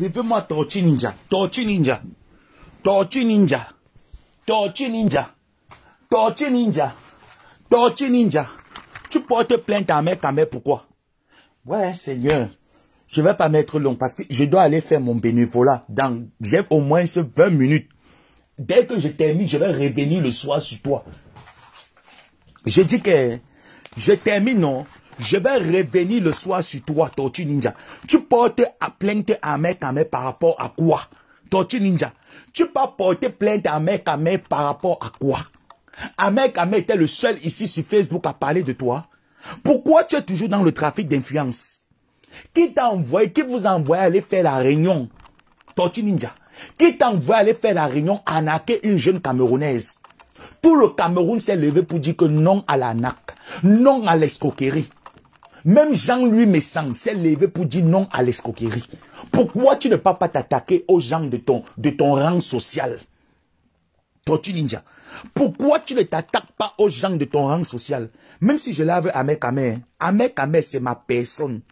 bébé moi Tortue Ninja. Tortue Ninja. Tortue Ninja. Tortue Ninja. Tortue Ninja. Tortue Ninja. Tu portes plainte à mère, ta mère, pourquoi Ouais, Seigneur. Je ne vais pas mettre long parce que je dois aller faire mon bénévolat. Dans, j'ai au moins 20 minutes. Dès que je termine, je vais revenir le soir sur toi. Je dis que je termine, non je vais revenir le soir sur toi, Tortue Ninja. Tu portes à plainte à mec par rapport à quoi Tortue Ninja. Tu peux porter plainte à mec par rapport à quoi Amé était le seul ici sur Facebook à parler de toi. Pourquoi tu es toujours dans le trafic d'influence Qui t'a envoyé, qui vous a envoyé aller faire la réunion Tortue Ninja. Qui t'a envoyé aller faire la réunion naquer une jeune Camerounaise Tout le Cameroun s'est levé pour dire que non à la naque, non à l'escroquerie. Même Jean louis Messang s'est levé pour dire non à l'escroquerie. Pourquoi tu ne peux pas t'attaquer aux gens de ton, de ton rang social tu Ninja, pourquoi tu ne t'attaques pas aux gens de ton rang social Même si je lave Amek à Amek Kamer, c'est ma personne.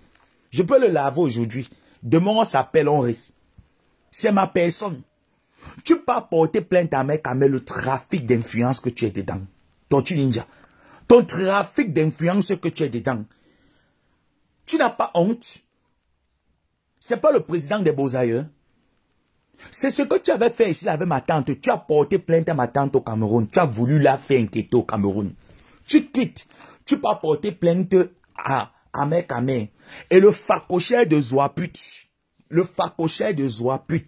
Je peux le laver aujourd'hui. Demain on s'appelle Henri. C'est ma personne. Tu peux porter plainte à Amek Kamer, le trafic d'influence que tu es dedans. tu Ninja, ton trafic d'influence que tu es dedans. Tu n'as pas honte. C'est pas le président des Beaux-Ailleurs. C'est ce que tu avais fait ici avec ma tante. Tu as porté plainte à ma tante au Cameroun. Tu as voulu la faire inquiéter au Cameroun. Tu quittes. Tu peux porter plainte à Amer Camé. Et le facochère de Zouaput. Le facochère de Zouaput.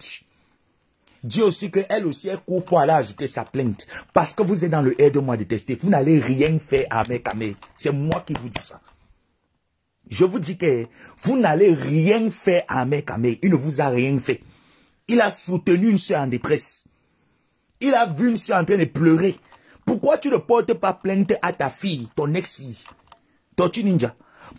Dit aussi qu'elle aussi est court pour aller ajouter sa plainte. Parce que vous êtes dans le air de moi détester. Vous n'allez rien faire à Amer C'est moi qui vous dis ça. Je vous dis que vous n'allez rien faire à mec à Il ne vous a rien fait. Il a soutenu une soeur en détresse. Il a vu une soeur en train de pleurer. Pourquoi tu ne portes pas plainte à ta fille, ton ex-fille Tortue Ninja.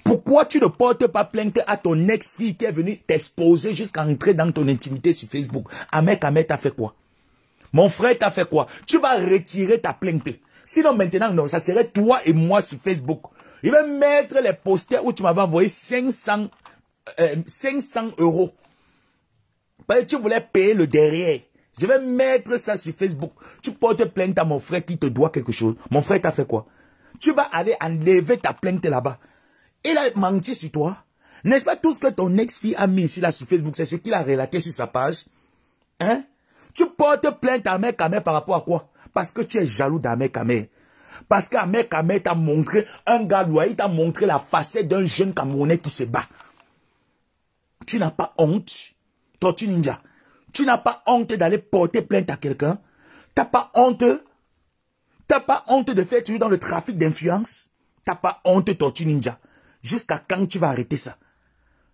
Pourquoi tu ne portes pas plainte à ton ex-fille qui est venue t'exposer jusqu'à entrer dans ton intimité sur Facebook Amek, mec t'a fait quoi Mon frère, t'a fait quoi Tu vas retirer ta plainte. Sinon maintenant, non, ça serait toi et moi sur Facebook. Je vais mettre les posters où tu m'avais envoyé 500, 500 euh, euros. Parce que tu voulais payer le derrière. Je vais mettre ça sur Facebook. Tu portes plainte à mon frère qui te doit quelque chose. Mon frère t'a fait quoi Tu vas aller enlever ta plainte là-bas. Il a menti sur toi. N'est-ce pas tout ce que ton ex-fille a mis ici là sur Facebook, c'est ce qu'il a relaté sur sa page Hein Tu portes plainte à mère Kamé par rapport à quoi Parce que tu es jaloux d'un d'Amé Kamé. Parce qu'Amer Kamer t'a montré, un gars il t'a montré la facette d'un jeune Camerounais qui se bat. Tu n'as pas honte, Tortue ninja. Tu n'as pas honte d'aller porter plainte à quelqu'un. T'as pas honte. T'as pas honte de faire tuer dans le trafic d'influence. T'as pas honte, Tortue Ninja. Jusqu'à quand tu vas arrêter ça?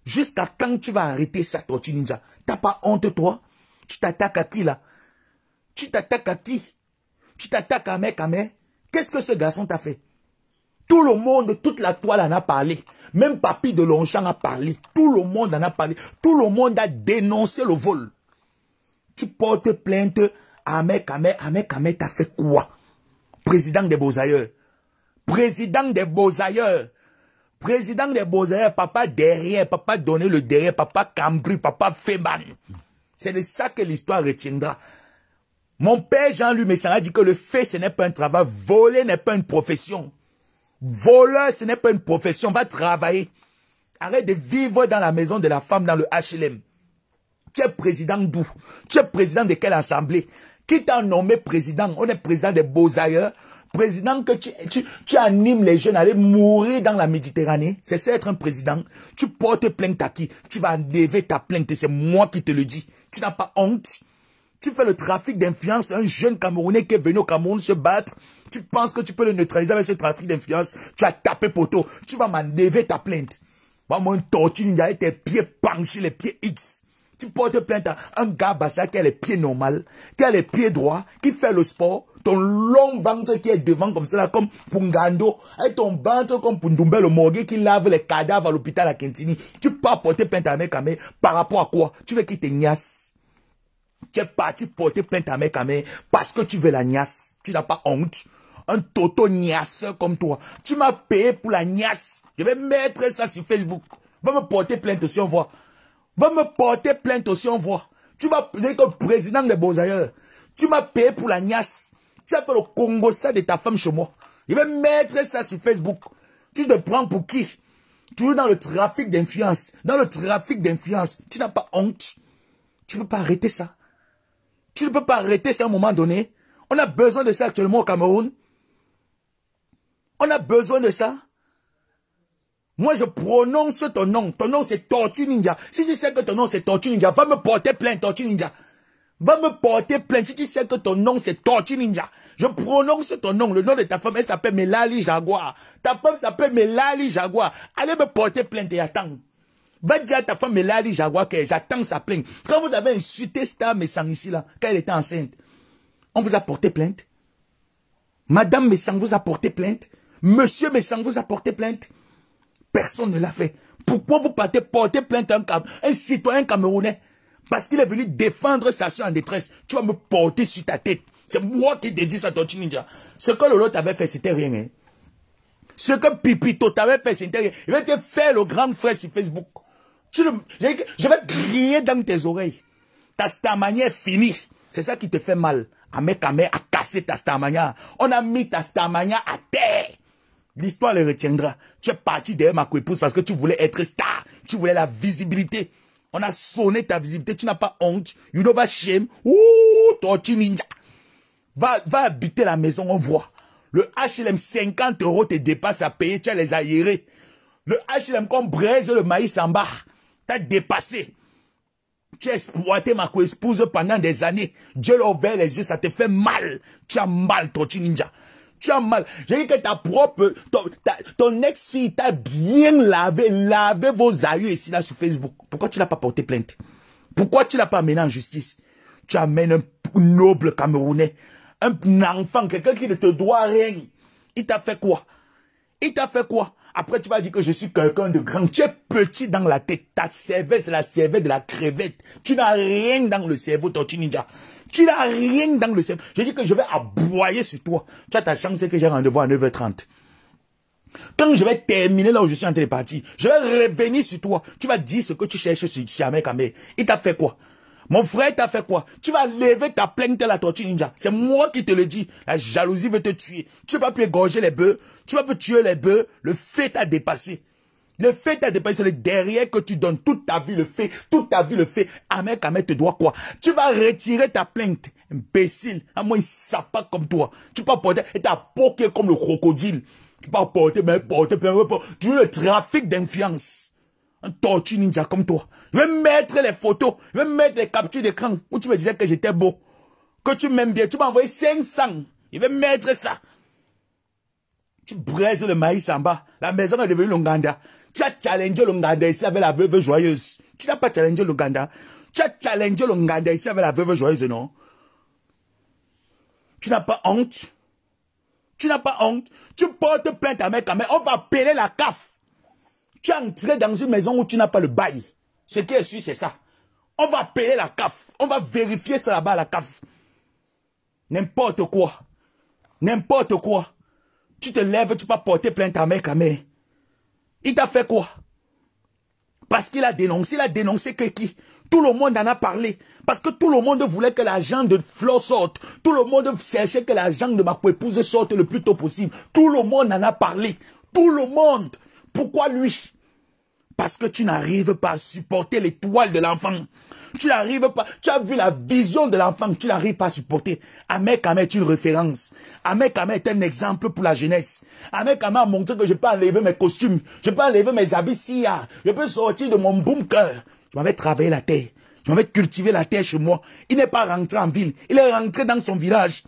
Jusqu'à quand tu vas arrêter ça, Tortue Ninja? T'as pas honte, toi? Tu t'attaques à qui, là? Tu t'attaques à qui? Tu t'attaques à mec, à mec? Qu'est-ce que ce garçon t'a fait Tout le monde, toute la toile en a parlé. Même Papy de Longchamp a parlé. Tout le monde en a parlé. Tout le monde a dénoncé le vol. Tu portes plainte. Ahmed mec, Ahmed T'as fait quoi Président des Beaux-Ailleurs. Président des Beaux-Ailleurs. Président des Beaux-Ailleurs, papa derrière, papa donné le derrière, papa cambri, papa féman. C'est de ça que l'histoire retiendra. Mon père Jean-Luc a dit que le fait, ce n'est pas un travail. Voler n'est pas une profession. Voleur, ce n'est pas une profession. Va travailler. Arrête de vivre dans la maison de la femme, dans le HLM. Tu es président d'où Tu es président de quelle assemblée Qui t'a nommé président On est président des beaux-ailleurs. Président que tu, tu, tu, animes les jeunes à aller mourir dans la Méditerranée. C'est ça être un président. Tu portes plainte à qui Tu vas enlever ta plainte. C'est moi qui te le dis. Tu n'as pas honte tu fais le trafic d'influence. Un jeune Camerounais qui est venu au Cameroun se battre. Tu penses que tu peux le neutraliser avec ce trafic d'influence. Tu as tapé poteau. Tu vas m'enlever ta plainte. moi, une tortue, il y a tes pieds penchés, les pieds X. Tu portes plainte à un gars qui a les pieds normaux, qui a les pieds droits, qui fait le sport. Ton long ventre qui est devant comme cela, comme Pungando. Et ton ventre comme Pundumbe, le morgue qui lave les cadavres à l'hôpital à Kentini. Tu peux porter plainte à mec par rapport à quoi Tu veux qu'il te gnasse tu es parti porter plainte à mes à parce que tu veux la niasse. Tu n'as pas honte. Un toto niasseur comme toi. Tu m'as payé pour la niasse. Je vais mettre ça sur Facebook. Va me porter plainte aussi, on voit. Va me porter plainte aussi, on voit. Tu vas payé président des Beaux-Ailleurs. Tu m'as payé pour la niasse. Tu as fait le Congo ça de ta femme chez moi. Je vais mettre ça sur Facebook. Tu te prends pour qui Tu es dans le trafic d'influence. Dans le trafic d'influence. Tu n'as pas honte. Tu ne peux pas arrêter ça. Tu ne peux pas arrêter ça à un moment donné. On a besoin de ça actuellement au Cameroun. On a besoin de ça. Moi, je prononce ton nom. Ton nom, c'est Tortue Ninja. Si tu sais que ton nom, c'est Tortue Ninja, va me porter plainte, Tortue Ninja. Va me porter plainte si tu sais que ton nom, c'est Tortue Ninja. Je prononce ton nom. Le nom de ta femme, elle s'appelle Melali Jaguar. Ta femme s'appelle Melali Jaguar. Allez me porter plainte et attends. Va dire à ta femme, Mais que j'attends sa plainte. Quand vous avez insulté Star Messang ici, là, quand elle était enceinte, on vous a porté plainte. Madame Messang vous a porté plainte. Monsieur Messang vous a porté plainte. Personne ne l'a fait. Pourquoi vous partez porter plainte à un, un citoyen camerounais Parce qu'il est venu défendre sa soeur en détresse. Tu vas me porter sur ta tête. C'est moi qui te dis ça, ton Ninja. Ce que Lolo t'avait fait, c'était rien. Hein. Ce que Pipito t'avait fait, c'était rien. Il va te faire le grand frère sur Facebook je, vais griller dans tes oreilles. Ta stamania est finie. C'est ça qui te fait mal. à mère a cassé ta stamania. On a mis ta stamania à terre. L'histoire le retiendra. Tu es parti derrière ma épouse parce que tu voulais être star. Tu voulais la visibilité. On a sonné ta visibilité. Tu n'as pas honte. You don't have shame. Ouh, ninja. Va, va habiter la maison, on voit. Le HLM, 50 euros te dépasse à payer. Tu as les aérés. Le HLM, qu'on braise le maïs en bas. T'as dépassé. Tu as exploité ma co-épouse pendant des années. Dieu l'a ouvert les yeux, ça te fait mal. Tu as mal, tu Ninja. Tu as mal. J'ai dit que ta propre, ton, ex-fille t'a bien lavé, lavé vos aïeux ici, là, sur Facebook. Pourquoi tu n'as pas porté plainte? Pourquoi tu l'as pas amené en justice? Tu amènes un noble Camerounais, un enfant, quelqu'un qui ne te doit rien. Il t'a fait quoi? Il t'a fait quoi? Après, tu vas dire que je suis quelqu'un de grand. Tu es petit dans la tête. Ta cervelle, c'est la cervelle de la crevette. Tu n'as rien dans le cerveau, Tortue Ninja. Tu n'as rien dans le cerveau. Je dis que je vais aboyer sur toi. Tu as ta chance, que j'ai rendez-vous à 9h30. Quand je vais terminer là où je suis en télépathie, je vais revenir sur toi. Tu vas dire ce que tu cherches sur Siamé Kamé. Il t'a fait quoi mon frère t'a fait quoi Tu vas lever ta plainte à la tortue ninja. C'est moi qui te le dis. La jalousie veut te tuer. Tu vas plus égorger les bœufs. Tu vas plus tuer les bœufs. Le fait t'a dépassé. Le fait t'a dépassé. C'est le derrière que tu donnes toute ta vie, le fait. Toute ta vie, le fait. Amen, Amek te doit quoi Tu vas retirer ta plainte. Imbécile. À moi, il pas comme toi. Tu peux porter, et t'as poqué comme le crocodile. Tu peux porter, mais porter, mais porter. Tu veux le trafic d'influence tortue ninja comme toi. Je vais mettre les photos, je vais mettre les captures d'écran où tu me disais que j'étais beau. Que tu m'aimes bien, tu m'as envoyé 500. Je vais mettre ça. Tu braises le maïs en bas. La maison est devenue l'Onganda. Tu as challengé l'Onganda ici avec la veuve joyeuse. Tu n'as pas challengé l'Onganda. Tu as challengé l'Onganda ici avec la veuve joyeuse, non Tu n'as pas honte Tu n'as pas honte Tu portes plainte à mec à On va appeler la CAF. Tu es entré dans une maison où tu n'as pas le bail. Ce qui est sûr, c'est ça. On va payer la CAF. On va vérifier ça là-bas, la CAF. N'importe quoi. N'importe quoi. Tu te lèves, tu vas porter plainte à mec à Il t'a fait quoi Parce qu'il a dénoncé. Il a dénoncé que qui Tout le monde en a parlé. Parce que tout le monde voulait que l'agent de Flo sorte. Tout le monde cherchait que l'agent de ma épouse sorte le plus tôt possible. Tout le monde en a parlé. Tout le monde. Pourquoi lui parce que tu n'arrives pas à supporter l'étoile de l'enfant. Tu n'arrives pas, tu as vu la vision de l'enfant, tu n'arrives pas à supporter. Ahmed Kamé est une référence. Amèk Kamé est un exemple pour la jeunesse. Amèk Kamé a montré que je peux enlever mes costumes, je peux enlever mes habits je peux sortir de mon bunker. Je m'avais travaillé la terre, je m'avais cultivé la terre chez moi. Il n'est pas rentré en ville, il est rentré dans son village.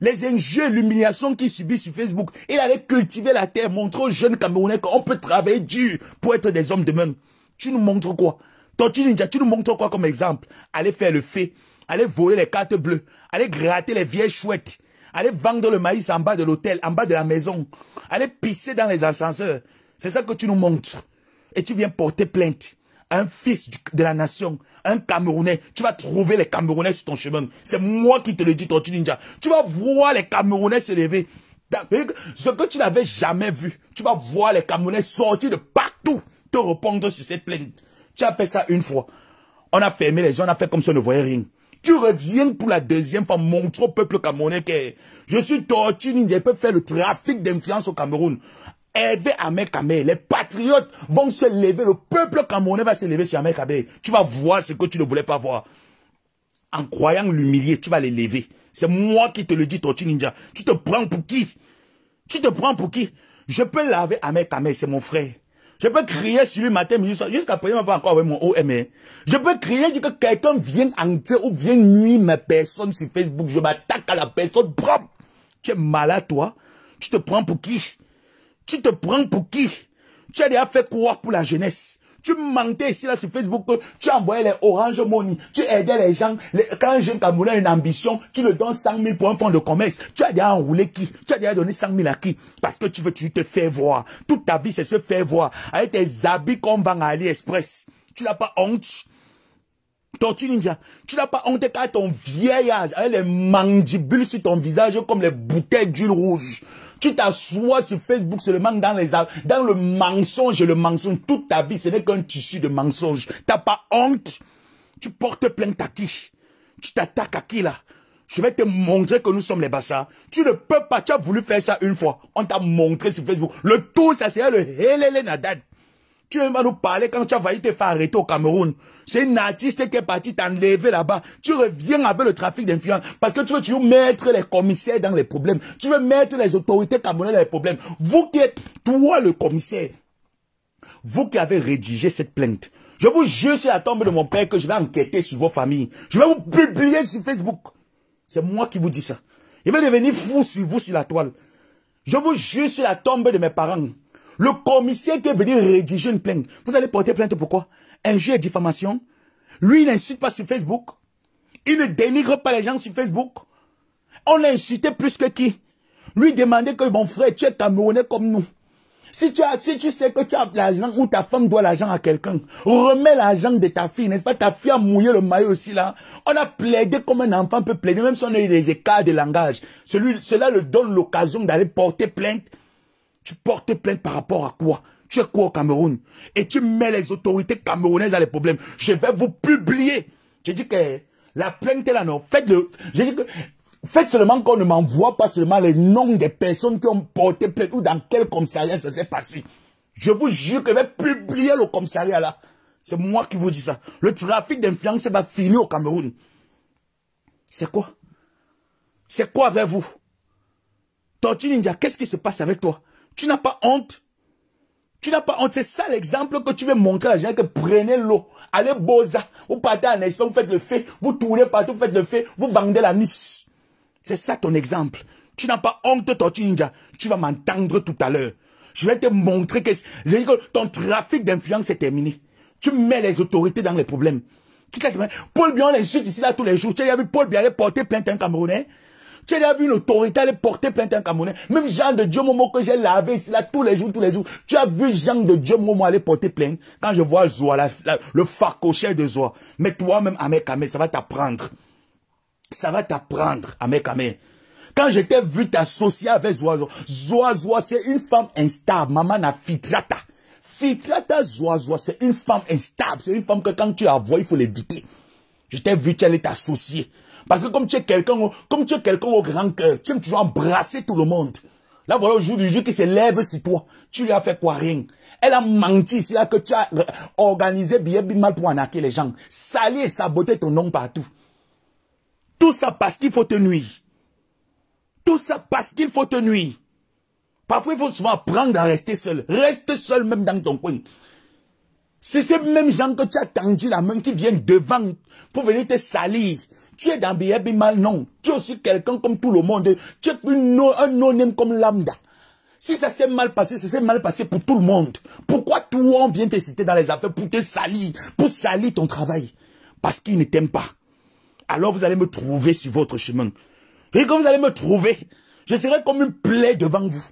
Les injures, l'humiliation qu'il subit sur Facebook, il allait cultiver la terre, montrer aux jeunes Camerounais qu'on peut travailler dur pour être des hommes de même. Tu nous montres quoi Tortue Ninja, tu nous montres quoi comme exemple Aller faire le fait, aller voler les cartes bleues, aller gratter les vieilles chouettes, aller vendre le maïs en bas de l'hôtel, en bas de la maison, aller pisser dans les ascenseurs. C'est ça que tu nous montres. Et tu viens porter plainte un fils de la nation, un Camerounais, tu vas trouver les Camerounais sur ton chemin. C'est moi qui te le dis, Tortue Ninja. Tu vas voir les Camerounais se lever. Ce que tu n'avais jamais vu, tu vas voir les Camerounais sortir de partout te répondre sur cette plainte. Tu as fait ça une fois. On a fermé les gens, on a fait comme si on ne voyait rien. Tu reviens pour la deuxième fois, montre au peuple camerounais que je suis tortue, je peux faire le trafic d'influence au Cameroun aider Ahmed Kamé. Les patriotes vont se lever. Le peuple camerounais va se lever sur Ahmed Kamé. Tu vas voir ce que tu ne voulais pas voir. En croyant l'humilier, tu vas lever. C'est moi qui te le dis, Tortue Ninja. Tu te prends pour qui Tu te prends pour qui Je peux laver Ahmed Kamé, c'est mon frère. Je peux crier sur lui matin, midi, soir. Jusqu'à présent, pas encore avec mon OME. Hein. Je peux crier, dire que quelqu'un vienne entrer ou vienne nuire ma personne sur Facebook. Je m'attaque à la personne propre. Tu es malade, toi. Tu te prends pour qui tu te prends pour qui Tu as déjà fait quoi pour la jeunesse tu mentais ici là sur Facebook que tu envoyais les Orange Money, tu aidais les gens. quand un jeune Camerounais a une ambition, tu le donnes 100 000 pour un fonds de commerce. Tu as déjà enroulé qui Tu as déjà donné 100 000 à qui Parce que tu veux tu te faire voir. Toute ta vie, c'est se faire voir. Avec tes habits comme vend AliExpress. Tu n'as pas honte Tortue Ninja, tu n'as pas honte qu'à ton âge, avec les mandibules sur ton visage comme les bouteilles d'huile rouge. Tu t'assois sur Facebook seulement dans, les, dans le mensonge et le mensonge. Toute ta vie, ce n'est qu'un tissu de mensonge. T'as pas honte Tu portes plein ta qui Tu t'attaques à qui là je vais te montrer que nous sommes les bassins. Tu ne peux pas, tu as voulu faire ça une fois. On t'a montré sur Facebook. Le tout, ça, c'est le Helele tu vas nous parler quand tu as failli te faire arrêter au Cameroun. C'est une artiste qui est partie t'enlever là-bas. Tu reviens avec le trafic d'influence parce que tu veux toujours mettre les commissaires dans les problèmes. Tu veux mettre les autorités camerounaises dans les problèmes. Vous qui êtes, toi le commissaire, vous qui avez rédigé cette plainte, je vous jure sur la tombe de mon père que je vais enquêter sur vos familles. Je vais vous publier sur Facebook. C'est moi qui vous dis ça. Il va devenir fou sur vous sur la toile. Je vous jure sur la tombe de mes parents. Le commissaire qui est venu rédiger une plainte. Vous allez porter plainte pourquoi Injure et diffamation. Lui, il n'insulte pas sur Facebook. Il ne dénigre pas les gens sur Facebook. On l'a insulté plus que qui Lui demandait que mon frère, tu es camerounais comme nous. Si tu, as, si tu sais que tu as l'argent ou ta femme doit l'argent à quelqu'un, remets l'argent de ta fille, n'est-ce pas Ta fille a mouillé le maillot aussi là. On a plaidé comme un enfant peut plaider, même si on a eu des écarts de langage. Celui, cela le donne l'occasion d'aller porter plainte tu portes plainte par rapport à quoi Tu es quoi au Cameroun Et tu mets les autorités camerounaises dans les problèmes. Je vais vous publier. Je dis que la plainte est là, non. Faites-le. Faites seulement qu'on ne m'envoie pas seulement les noms des personnes qui ont porté plainte ou dans quel commissariat ça s'est passé. Je vous jure que je vais publier le commissariat là. C'est moi qui vous dis ça. Le trafic d'influence va finir au Cameroun. C'est quoi C'est quoi avec vous Tortue Ninja, qu'est-ce qui se passe avec toi tu n'as pas honte. Tu n'as pas honte. C'est ça l'exemple que tu veux montrer à gens que prenez l'eau. Allez boza. Vous partez en Espagne, vous faites le fait. Vous tournez partout, vous faites le fait. Vous vendez la nuit. C'est ça ton exemple. Tu n'as pas honte, Tortue Ninja. Tu vas m'entendre tout à l'heure. Je vais te montrer que, ton trafic d'influence est terminé. Tu mets les autorités dans les problèmes. Paul Bion juste ici là tous les jours. Tu as vu Paul Bion aller porter plainte à un Camerounais. Tu as vu l'autorité aller porter plainte à un Camerounais. Même Jean de Dieu Momo que j'ai lavé ici, là, tous les jours, tous les jours. Tu as vu Jean de Dieu Momo aller porter plainte. Quand je vois Zoa, le farcocher de Zoa. Mais toi-même, Amé Kamé, ça va t'apprendre. Ça va t'apprendre, Amé Kamé. Quand je t'ai vu t'associer avec Zoa, Zoa, c'est une femme instable. Maman a fitrata. Fitrata Zoa, Zoa, c'est une femme instable. C'est une femme que quand tu la vois, il faut l'éviter. Je t'ai vu, tu allais t'associer. Parce que comme tu es quelqu'un, comme tu es quelqu'un au grand cœur, tu aimes toujours embrasser tout le monde. Là, voilà, au jour du jour qui se lève sur toi. Tu lui as fait quoi rien. Elle a menti. C'est là que tu as euh, organisé bien, bien mal pour anarquer les gens. Salir et saboter ton nom partout. Tout ça parce qu'il faut te nuire. Tout ça parce qu'il faut te nuire. Parfois, il faut souvent apprendre à rester seul. Reste seul même dans ton coin. C'est ces mêmes gens que tu as tendu la main qui viennent devant pour venir te salir, tu es dans Mal, non. Tu es aussi quelqu'un comme tout le monde. Tu es un non name comme lambda. Si ça s'est mal passé, ça s'est mal passé pour tout le monde. Pourquoi le monde vient te citer dans les affaires pour te salir, pour salir ton travail Parce qu'il ne t'aime pas. Alors vous allez me trouver sur votre chemin. Et quand vous allez me trouver, je serai comme une plaie devant vous.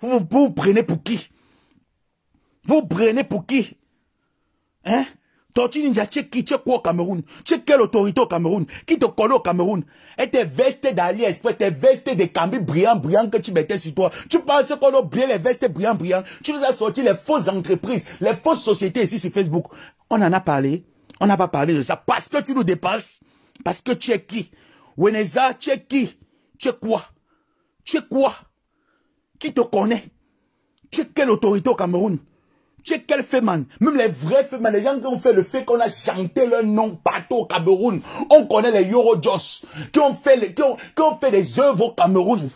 Vous vous, prenez pour qui vous prenez pour qui Hein Tortue Ninja, tu es qui Tu es quoi au Cameroun Tu es quelle autorité au Cameroun Qui te connaît au Cameroun Et tes vestes d'AliExpress, tes vestes de Camille brillant, brillant que tu mettais sur toi. Tu penses qu'on a oublié les vestes brillant, brillant. Tu nous as sorti les fausses entreprises, les fausses sociétés ici sur Facebook. On en a parlé. On n'a pas parlé de ça. Parce que tu nous dépasses. Parce que tu es qui Weneza, tu es qui Tu es quoi Tu es quoi Qui te connaît Tu es quelle autorité au Cameroun tu quel féman Même les vrais fémans, les gens qui ont fait le fait qu'on a chanté leur nom partout au Cameroun. On connaît les Eurojoss qui ont fait, qui ont, fait des œuvres au Cameroun.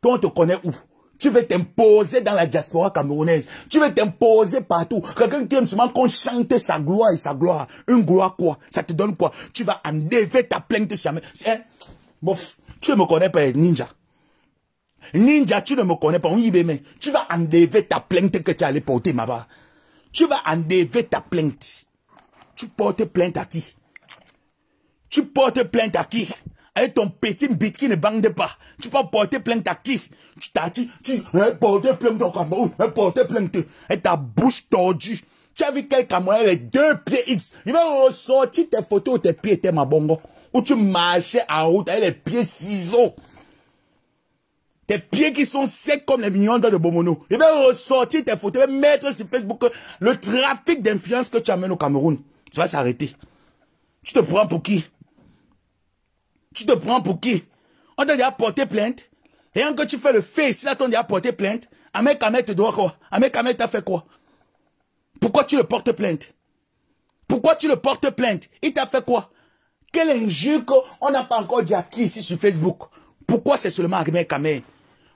Toi, on te connaît où tu veux t'imposer dans la diaspora camerounaise. Tu veux t'imposer partout. Quelqu'un qui aime seulement qu'on chante sa gloire et sa gloire. Une gloire quoi Ça te donne quoi Tu vas enlever ta plainte jamais. Hein? Bof, tu ne me connais pas, ninja. Ninja, tu ne me connais pas, oui, mais tu vas enlever ta plainte que tu allais porter, ma bas tu vas enlever ta plainte. Tu portes plainte à qui Tu portes plainte à qui Avec ton petit bit qui ne bande pas. Tu peux porter plainte à qui Tu t'as tu, tu portes plainte au Cameroun, portes plainte. Et ta bouche tordue. Tu as vu quel Cameroun les deux pieds X. Il va ressortir tes photos où tes pieds étaient ma bongo. Où tu marchais en route avec les pieds ciseaux tes pieds qui sont secs comme les mignons de Bomono, Il va ressortir tes photos, il va mettre sur Facebook le trafic d'influence que tu amènes au Cameroun. Ça va s'arrêter. Tu te prends pour qui Tu te prends pour qui On t'a déjà porté plainte. Rien que tu fais le si là, t'a déjà porté plainte. Ahmed Kamel te doit quoi Ahmed Kamel t'a fait quoi Pourquoi tu le portes plainte Pourquoi tu le portes plainte Il t'a fait quoi Quelle injure qu'on n'a pas encore dit à qui ici sur Facebook Pourquoi c'est seulement Ahmed Kamel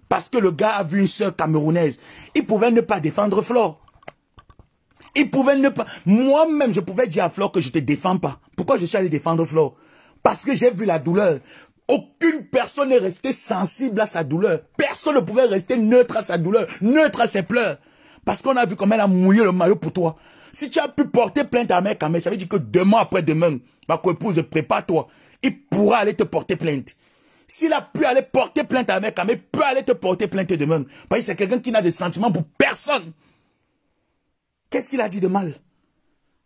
parce que le gars a vu une soeur camerounaise. Il pouvait ne pas défendre Flore. Il pouvait ne pas... Moi-même, je pouvais dire à Flore que je ne te défends pas. Pourquoi je suis allé défendre Flore Parce que j'ai vu la douleur. Aucune personne n'est restée sensible à sa douleur. Personne ne pouvait rester neutre à sa douleur, neutre à ses pleurs. Parce qu'on a vu comment elle a mouillé le maillot pour toi. Si tu as pu porter plainte à mère ça veut dire que demain après demain, ma co-épouse, prépare-toi. Il pourra aller te porter plainte. S'il a pu aller porter plainte à mec, il peut aller te porter plainte de même. Parce que c'est quelqu'un qui n'a de sentiments pour personne. Qu'est-ce qu'il a dit de mal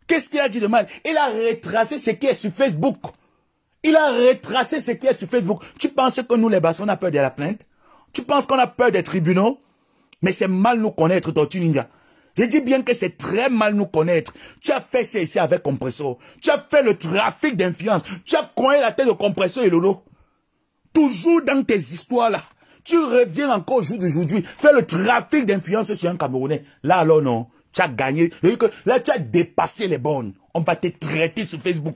Qu'est-ce qu'il a dit de mal Il a retracé ce qui est sur Facebook. Il a retracé ce qui est sur Facebook. Tu penses que nous, les Basses, on a peur de la plainte Tu penses qu'on a peur des tribunaux Mais c'est mal nous connaître, Tortue Ninja. Je dis bien que c'est très mal nous connaître. Tu as fait ça avec Compresso. Tu as fait le trafic d'influence. Tu as coin la tête de Compresso et Lolo. Toujours dans tes histoires-là, tu reviens encore au jour d'aujourd'hui, Fais le trafic d'influence sur un Camerounais. Là, alors non, tu as gagné. Là, tu as dépassé les bornes. On va te traiter sur Facebook.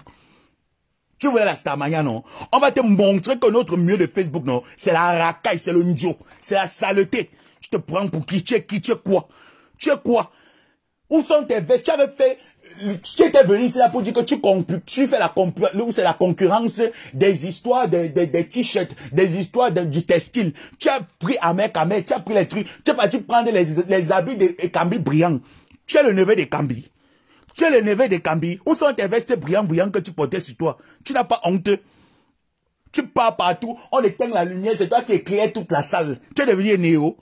Tu voulais la Stamania, non On va te montrer que notre mieux de Facebook, non C'est la racaille, c'est le ndio, c'est la saleté. Je te prends pour qui Tu es qui Tu es quoi Tu es quoi Où sont tes vestes Tu avais fait tu étais venu ici là pour dire que tu, tu fais la, la concurrence des histoires des, t-shirts, des histoires de, du textile. Tu as pris Amer Kamer, tu as pris les trucs, tu es parti prendre les, habits de Kambi Briand. Tu es le neveu de Kambi. Tu es le neveu de Kambi. Où sont tes vestes brillantes, brillantes que tu portais sur toi Tu n'as pas honte. Tu pars partout, on éteint la lumière, c'est toi qui éclaires toute la salle. Tu es devenu néo.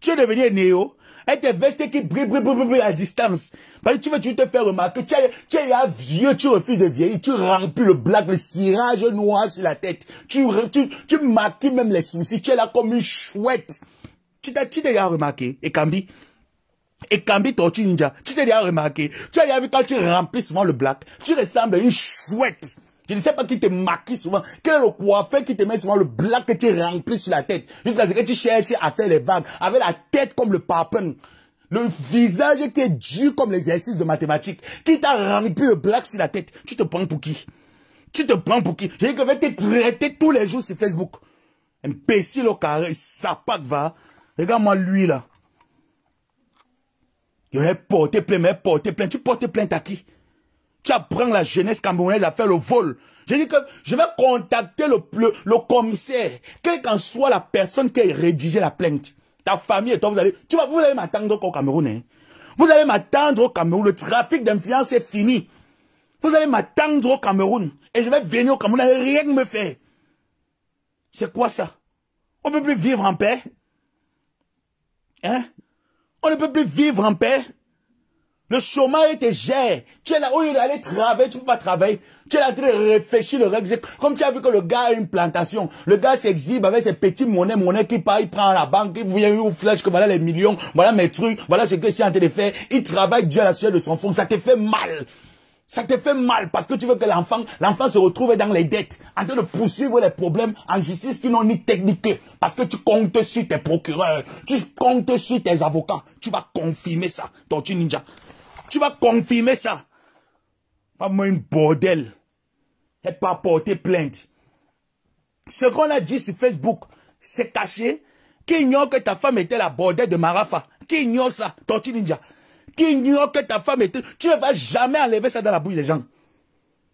Tu es devenu néo. Et tes vestes qui brillent, brillent à distance. Parce que tu veux tu te fais remarquer. Tu es, tu vieux, tu refuses de vieillir. Tu remplis le black, le cirage noir sur la tête. Tu, tu, maquilles même les soucis. Tu es là comme une chouette. Tu t'as, t'es déjà remarqué. Et Kambi. Et Kambi Tortue Ninja. Tu t'es déjà remarqué. Tu as déjà vu quand tu remplis souvent le black. Tu ressembles à une chouette. Je ne sais pas qui te maquille souvent. Quel est le coiffeur qui te met souvent le black que tu remplis sur la tête jusqu'à ce que tu cherches à faire les vagues avec la tête comme le papin. Le visage qui est dur comme l'exercice de mathématiques, qui t'a rempli le black sur la tête, tu te prends pour qui Tu te prends pour qui J'ai que vais te traiter tous les jours sur Facebook. Imbécile au carré, sapate va. Regarde-moi lui là. Il aurait porté plein, mais porté plainte. Tu portes plainte à qui tu apprends la jeunesse camerounaise à faire le vol. Je dis que je vais contacter le, le, commissaire, quelle qu'en soit la personne qui a rédigé la plainte. Ta famille et toi, vous allez, tu vas, vous allez m'attendre au Cameroun. Hein. Vous allez m'attendre au Cameroun. Le trafic d'influence est fini. Vous allez m'attendre au Cameroun. Et je vais venir au Cameroun, vous rien me faire. C'est quoi ça On ne peut plus vivre en paix. Hein On ne peut plus vivre en paix. Le chômage était gère. Tu es là, au lieu d'aller travailler, tu ne peux pas travailler. Tu es là tu réfléchir le Comme tu as vu que le gars a une plantation. Le gars s'exhibe avec ses petits monnaies, monnaies qui part, il prend la banque, il vient, au flèche que voilà les millions, voilà mes trucs, voilà ce que je suis en train de faire. Il travaille Dieu à la sueur de son fond. Ça te fait mal. Ça te fait mal parce que tu veux que l'enfant, l'enfant se retrouve dans les dettes, en train de poursuivre les problèmes en justice qui n'ont ni technique. Parce que tu comptes sur tes procureurs, tu comptes sur tes avocats. Tu vas confirmer ça, donc tu ninja. Tu vas confirmer ça. moi, une bordel. Et pas porter plainte. Ce qu'on a dit sur Facebook, c'est caché. Qui ignore que ta femme était la bordelle de Marafa. Qui ignore ça, Tortue Ninja. Qui ignore que ta femme était... Tu ne vas jamais enlever ça dans la bouche des gens.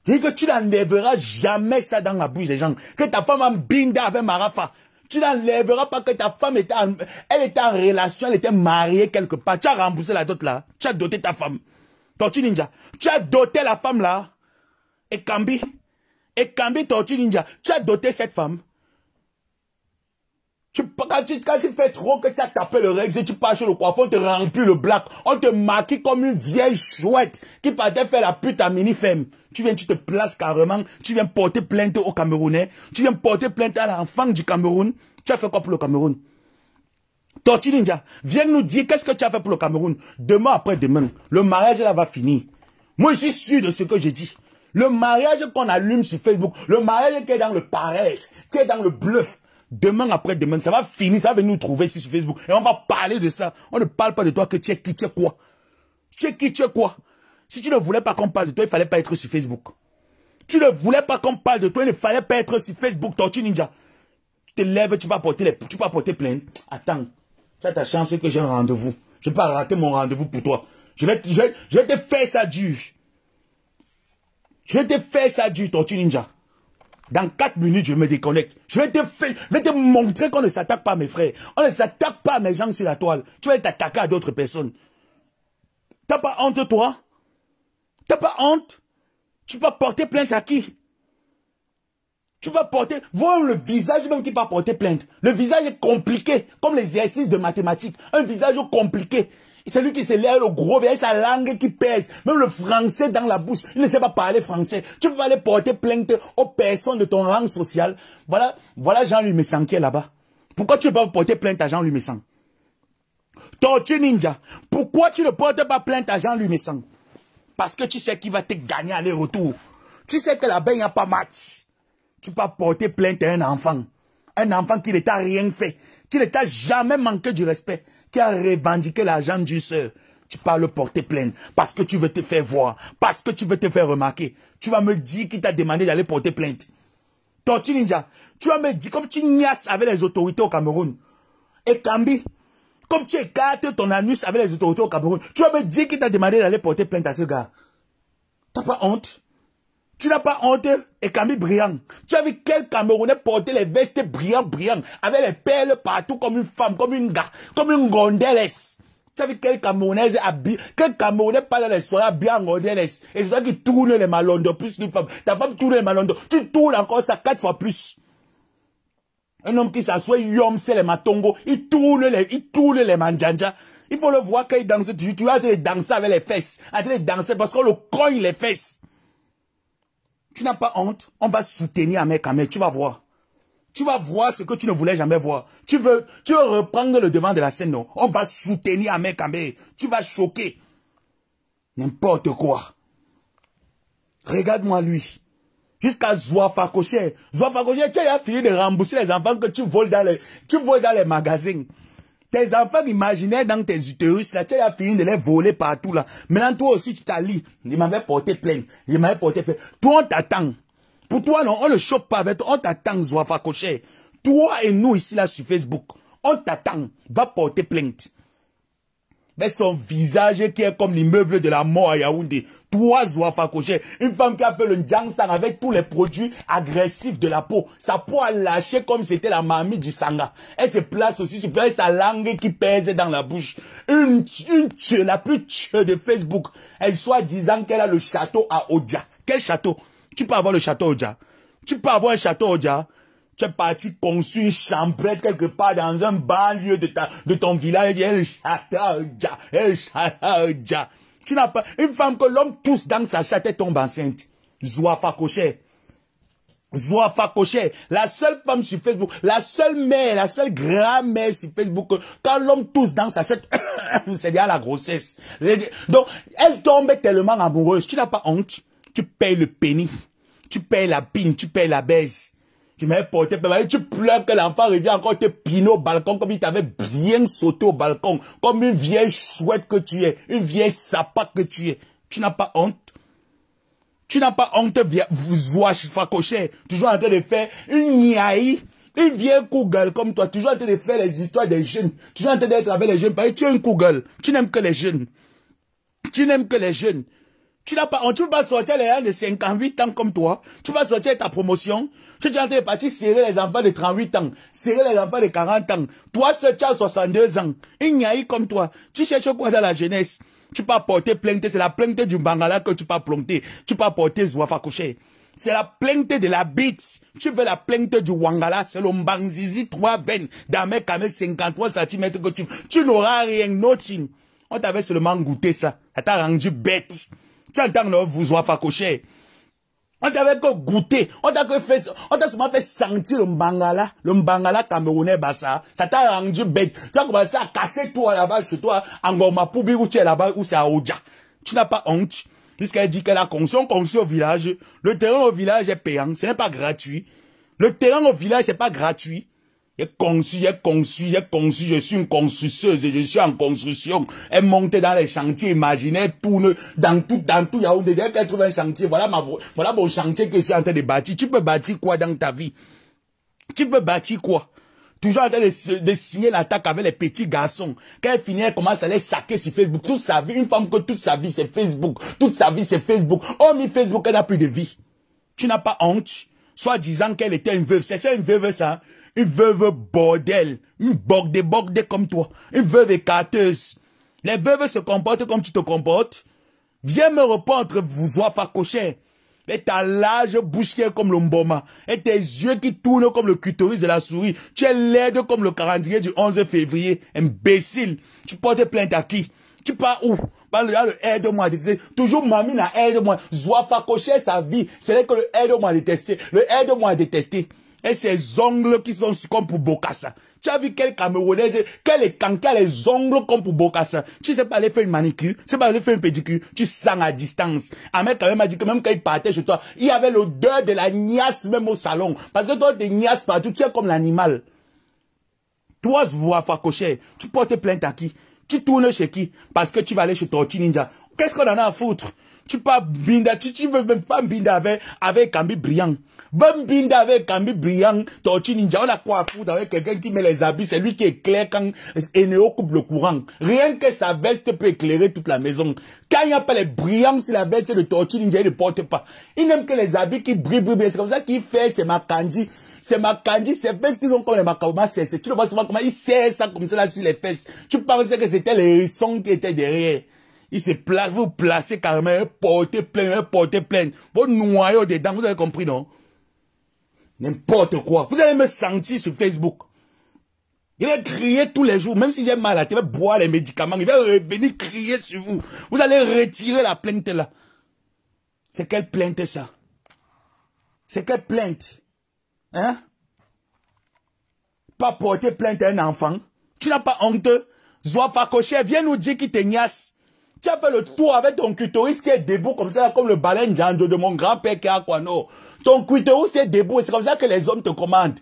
Et que tu n'enlèveras jamais ça dans la bouche des gens. Que ta femme en binda avec Marafa. Tu n'enlèveras pas que ta femme était en, elle était en relation, elle était mariée quelque part. Tu as remboursé la dot là. Tu as doté ta femme. Tortue Ninja. Tu as doté la femme là. Et Kambi. Et Kambi Tortue Ninja. Tu as doté cette femme. Tu, quand, tu, quand tu fais trop que tu as tapé le rex et tu pars sur le coiffeur, on te remplit le black. On te maquille comme une vieille chouette qui partait faire la pute à mini-femme. Tu viens, tu te places carrément. Tu viens porter plainte au Camerounais. Tu viens porter plainte à l'enfant du Cameroun. Tu as fait quoi pour le Cameroun Tortue Ninja, viens nous dire qu'est-ce que tu as fait pour le Cameroun. Demain après demain, le mariage là va finir. Moi, je suis sûr de ce que j'ai dit. Le mariage qu'on allume sur Facebook, le mariage qui est dans le paraître, qui est dans le bluff, Demain après demain, ça va finir, ça va venir nous trouver ici sur Facebook. Et on va parler de ça. On ne parle pas de toi que tu es qui, tu es quoi. Tu es qui, tu es quoi. Si tu ne voulais pas qu'on parle de toi, il fallait pas être sur Facebook. Tu ne voulais pas qu'on parle de toi, il ne fallait pas être sur Facebook, Tortue Ninja. Tu te lèves, tu vas porter, les, tu vas porter plainte. Attends, tu as ta chance que j'ai un rendez-vous. Je ne vais pas rater mon rendez-vous pour toi. Je vais, je, te faire ça dur. Je vais te faire ça dur, Tortue Ninja. Dans 4 minutes, je me déconnecte. Je vais te, vais te montrer qu'on ne s'attaque pas à mes frères. On ne s'attaque pas à mes gens sur la toile. Tu vas t'attaquer à d'autres personnes. T'as pas honte, toi T'as pas honte Tu vas porter plainte à qui Tu vas porter... Voir le visage même qui va porter plainte. Le visage est compliqué, comme les exercices de mathématiques. Un visage compliqué lui qui se lève, le gros vieil, sa langue qui pèse. Même le français dans la bouche, il ne sait pas parler français. Tu peux aller porter plainte aux personnes de ton rang social. Voilà, voilà Jean-Louis Messan qui est là-bas. Pourquoi tu ne peux pas porter plainte à Jean-Louis Messan Tortue Ninja, pourquoi tu ne portes pas plainte à Jean-Louis Messan Parce que tu sais qu'il va te gagner aller-retour. Tu sais que là-bas, il n'y a pas match. Tu peux porter plainte à un enfant. Un enfant qui ne t'a rien fait, qui ne t'a jamais manqué du respect qui a revendiqué l'argent d'une sœur, tu parles porter plainte parce que tu veux te faire voir, parce que tu veux te faire remarquer. Tu vas me dire qu'il t'a demandé d'aller porter plainte. Tortue Ninja, tu vas me dire comme tu nias avec les autorités au Cameroun. Et Kambi, comme tu écartes ton anus avec les autorités au Cameroun, tu vas me dire qu'il t'a demandé d'aller porter plainte à ce gars. T'as pas honte tu n'as pas honte et Camille brillant. Tu as vu quel Camerounais porter les vestes brillants, brillants, avec les perles partout comme une femme, comme une gars, comme une gondelesse. Tu as vu quel Camerounais habille, quel Camerounais parle les soirées habillé en gondelesse. Et c'est toi qui tourne les malondos plus qu'une femme. Ta femme tourne les malondos. Tu tournes encore ça quatre fois plus. Un homme qui s'assoit, yom, c'est les matongo. Il tourne les, il tourne les manjanja. Il faut le voir quand il danse. Tu, tu vas danser avec les fesses. À danser parce qu'on le cogne les fesses. Tu n'as pas honte On va soutenir Amé Kamé. tu vas voir. Tu vas voir ce que tu ne voulais jamais voir. Tu veux, tu reprendre le devant de la scène, non On va soutenir Amé Kamé. Tu vas choquer. N'importe quoi. Regarde-moi lui. Jusqu'à Zouafa Kosher. tu as fini de rembourser les enfants que tu voles dans les, tu voles dans les magazines. Tes enfants imaginaires dans tes utérus, là, tu as fini de les voler partout, là. Maintenant, toi aussi, tu t'allies. Il m'avait porté plainte. Il m'avait porté plainte. Toi, on t'attend. Pour toi, non, on ne chauffe pas avec toi. On t'attend, Zouafa Cocher. Toi et nous, ici, là, sur Facebook, on t'attend. Va porter plainte. Mais son visage qui est comme l'immeuble de la mort à Yaoundé trois oies facocher, Une femme qui a fait le sang avec tous les produits agressifs de la peau. Sa peau a comme c'était la mamie du sanga. Elle se place aussi sur sa langue qui pèse dans la bouche. Une, une tue, la plus tue de Facebook. Elle soit disant qu'elle a le château à Odia. Quel château Tu peux avoir le château Odia. Tu peux avoir un château Odia. Tu es parti construire une chambre quelque part dans un banlieue de, ta, de ton village. Elle château Odia. Elle château Odia. Tu n'as pas une femme que l'homme tousse dans sa chatte et tombe enceinte. Zouafa cochet. Zouafa cochet. La seule femme sur Facebook, la seule mère, la seule grand-mère sur Facebook, quand l'homme tousse dans sa chatte, c'est bien la grossesse. Donc, elle tombe tellement amoureuse. Tu n'as pas honte. Tu payes le pénis. Tu payes la pine. Tu payes la baisse. Tu m'as porté, tu pleures que l'enfant revient encore te pino au balcon comme il t'avait bien sauté au balcon, comme une vieille chouette que tu es, une vieille sapate que tu es. Tu n'as pas honte. Tu n'as pas honte, vous facocher, toujours en train de faire une niaï, une vieille Google comme toi, toujours en train de faire les histoires des jeunes, toujours en train d'être avec les jeunes, tu es une Google, tu n'aimes que les jeunes. Tu n'aimes que les jeunes. Tu n'as pas, oh, tu vas sortir les gens de 58 ans comme toi. Tu vas sortir ta promotion. Tu es partir serrer les enfants de 38 ans, serrer les enfants de 40 ans. Toi ce tu as 62 ans. Il n'y a comme toi. Tu cherches quoi dans la jeunesse? Tu peux porter plainte. C'est la plainte du Bangala que tu peux planter. Tu peux porter Zouafa Kouché. C'est la plainte de la bite. Tu veux la plainte du Wangala, c'est le Mbangzizi 3 veines dans mes 53 cm que tu... Tu n'auras rien, nothing. On t'avait seulement goûté ça. Ça t'a rendu bête tu dans leur vous pas facoché. On t'avait que goûté, on t'a que fait, on t'a seulement fait sentir le mbangala, le mbangala camerounais basa. Ça t'a rendu bête. Tu as commencé à casser toi là-bas chez toi, en goma poubi où tu es là-bas, où c'est à Tu n'as pas honte. Puisqu'elle dit qu'elle a conçu, on au village. Le terrain au village est payant, ce n'est pas gratuit. Le terrain au village, c'est pas gratuit. J'ai conçu, j'ai conçu, je suis une constructeuse et je suis en construction. Elle montait dans les chantiers imaginaires, tourne dans tout, dans tout Yaoundé. y trouve un chantier. Voilà ma, voilà mon chantier que je suis en train de bâtir. Tu peux bâtir quoi dans ta vie? Tu peux bâtir quoi? Toujours en train de, signer l'attaque avec les petits garçons. Quand elle finit, elle commence à les saquer sur Facebook. Toute sa vie, une femme que toute sa vie, c'est Facebook. Toute sa vie, c'est Facebook. Oh, mais Facebook, elle n'a plus de vie. Tu n'as pas honte. Soit disant qu'elle était une veuve. C'est ça une veuve, ça. Une veuve bordel. Une bordée, de comme toi. Une veuve écarteuse. Les veuves se comportent comme tu te comportes. Viens me reprendre, vous oies pas cocher. Et ta large comme le mboma. Et tes yeux qui tournent comme le cutoris de la souris. Tu es laide comme le calendrier du 11 février. Imbécile. Tu portes plainte à qui? Tu pars où? Bah, le, le aide-moi détesté. Toujours mamie la aide-moi. Zoie cocher sa vie. C'est là que le aide-moi détesté. Le aide-moi détesté et ses ongles qui sont comme pour Bokassa. Tu as vu quel Camerounaise, quel cancan, les ongles comme pour Bokassa. Tu sais pas aller faire une manicure, tu sais pas aller faire une pédicure, tu sens à distance. Ahmed quand même a dit que même quand il partait chez toi, il y avait l'odeur de la niasse même au salon. Parce que toi, es niasse partout, tu es comme l'animal. Toi, vois cocher, tu portes plainte à qui Tu tournes chez qui Parce que tu vas aller chez Tortue Ninja. Qu'est-ce qu'on en a à foutre Tu pas binda, tu, tu veux même pas binda avec, avec Kambi Bambinda avec un Briand, Tortue Ninja, on a quoi à foutre avec quelqu'un qui met les habits, c'est lui qui éclaire quand ne coupe le courant. Rien que sa veste peut éclairer toute la maison. Quand il n'y a pas les brillants sur la veste de Tortue Ninja, il ne porte pas. Il n'aime que les habits qui brillent, brillent, C'est comme ça qu'il fait, c'est ma candy c'est ma c'est ses fesses qu'ils ont comme les macabres, c'est Tu le vois souvent comment il serre ça comme ça là sur les fesses. Tu pensais que c'était les hérissons qui étaient derrière. Il se place, vous placez carrément, portez plein, portez plein. Vous noyez dedans, vous avez compris, non? N'importe quoi. Vous allez me sentir sur Facebook. Il va crier tous les jours, même si j'ai mal à tête, boire les médicaments, il va revenir crier sur vous. Vous allez retirer la plainte là. C'est quelle plainte ça C'est quelle plainte Hein Pas porter plainte à un enfant. Tu n'as pas honte Zoa coché, viens nous dire qu'il te niasse. Tu as fait le tour avec ton clitoris qui est debout comme ça, comme le baleine de mon grand-père qui a quoi, non ton clitoris c'est debout. C'est comme ça que les hommes te commandent.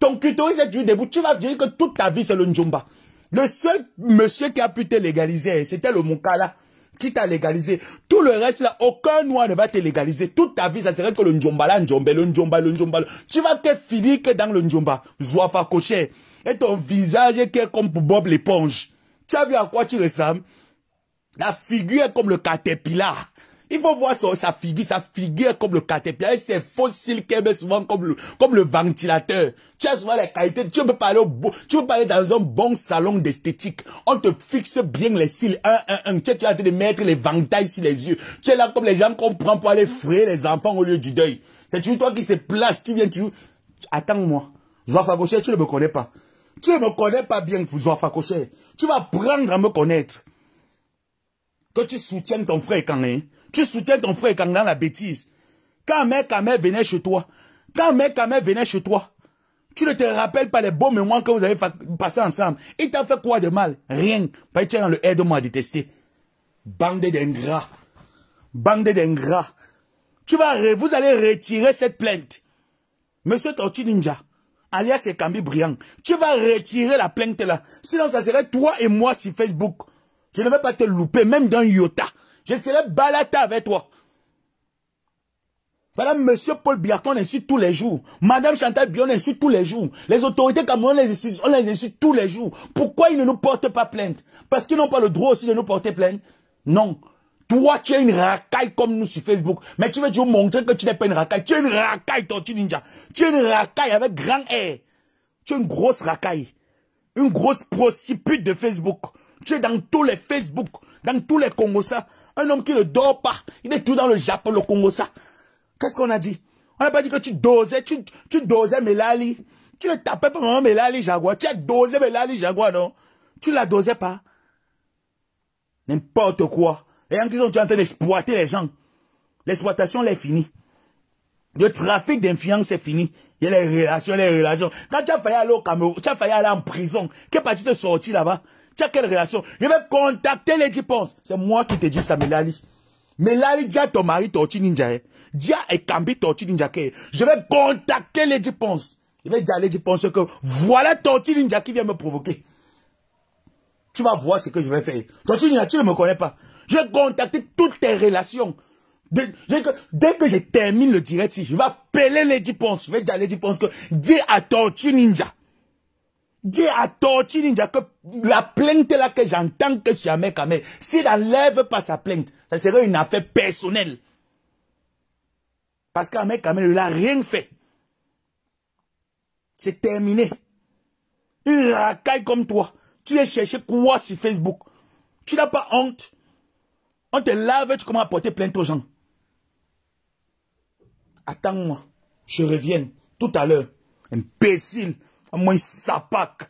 Ton clitoris c'est du debout. Tu vas dire que toute ta vie, c'est le njomba. Le seul monsieur qui a pu te légaliser, c'était le Moukala qui t'a légalisé. Tout le reste là, aucun noir ne va te légaliser. Toute ta vie, ça serait que le Njomba là, njomba, le Njomba, le Njomba. Tu vas te finir que dans le Njomba. Zouafa cocher. Et ton visage est comme Bob l'éponge. Tu as vu à quoi tu ressembles? La figure est comme le caterpillar. Il faut voir sa figure, sa figure comme le caterpillar, et ses fossiles qu'elle met souvent comme le, comme le ventilateur. Tu as souvent les qualités, tu peux parler au tu parler dans un bon salon d'esthétique. On te fixe bien les cils, un, un, un. Tu es, tu de mettre les ventailles sur les yeux. Tu es là comme les gens qu'on prend pour aller frayer les enfants au lieu du deuil. C'est toi qui se place, qui viens, tu... Attends-moi. Zoa Fakoshe, tu ne me connais pas. Tu ne me connais pas bien, Zoa Fakoshe. Tu vas prendre à me connaître. Que tu soutiennes ton frère quand même... Tu soutiens ton frère quand dans la bêtise. Quand mes venait chez toi, quand mes venait chez toi, tu ne te rappelles pas les bons moments que vous avez passés ensemble. Il t'a fait quoi de mal Rien. Pas bah, dans le de moi à détester. Bande d'ingrats. Bande d'ingrats. Tu vas, vous allez retirer cette plainte. Monsieur Torti Ninja, alias Kambi Briand, tu vas retirer la plainte là. Sinon, ça serait toi et moi sur Facebook. Je ne vais pas te louper, même dans Yota. Je serai balata avec toi. Voilà, monsieur Paul Biya on insulte tous les jours. Madame Chantal Bion, on insulte tous les jours. Les autorités camerounaises, on les insulte tous les jours. Pourquoi ils ne nous portent pas plainte Parce qu'ils n'ont pas le droit aussi de nous porter plainte Non. Toi, tu es une racaille comme nous sur Facebook. Mais tu veux te montrer que tu n'es pas une racaille. Tu es une racaille, tu Ninja. Tu es une racaille avec grand R. Tu es une grosse racaille. Une grosse procipite de Facebook. Tu es dans tous les Facebook. Dans tous les Congos. Un homme qui ne dort pas. Il est tout dans le Japon, le Congo, ça. Qu'est-ce qu'on a dit On n'a pas dit que tu dosais, tu, tu dosais Mélali. Tu ne tapais pas maman Mélali Jaguar. Tu as dosé Mélali Jaguar, non Tu ne la dosais pas. N'importe quoi. Les gens qui es en train d'exploiter les gens. L'exploitation, elle est finie. Le trafic d'influence, c'est fini. Il y a les relations, les relations. Quand tu as failli aller au Cameroun, tu as failli aller en prison. Quelle parti te sortir là-bas tu as quelle relation Je vais contacter les Pons. C'est moi qui te dis ça, Melali. Melali, à ton mari, torti ninja. Hein. Dia et Kambi, torti ninja. Je vais contacter les Pons. Je vais dire à les Dipons que voilà torti ninja qui vient me provoquer. Tu vas voir ce que je vais faire. Torti ninja, tu ne me connais pas. Je vais contacter toutes tes relations. Dès, que je termine le direct, je vais appeler les Dipons. Je vais dire à les Dipons que dis à Tortue Ninja Dieu a torturé Ninja que la plainte là que j'entends que sur Amek Kamé. s'il n'enlève pas sa plainte, ça serait une affaire personnelle. Parce qu'Amek Amek, ne l'a rien fait. C'est terminé. Une racaille comme toi, tu es cherché quoi sur Facebook Tu n'as pas honte On te lave, tu commences à porter plainte aux gens. Attends-moi, je reviens tout à l'heure. Imbécile A Mãe sapaca.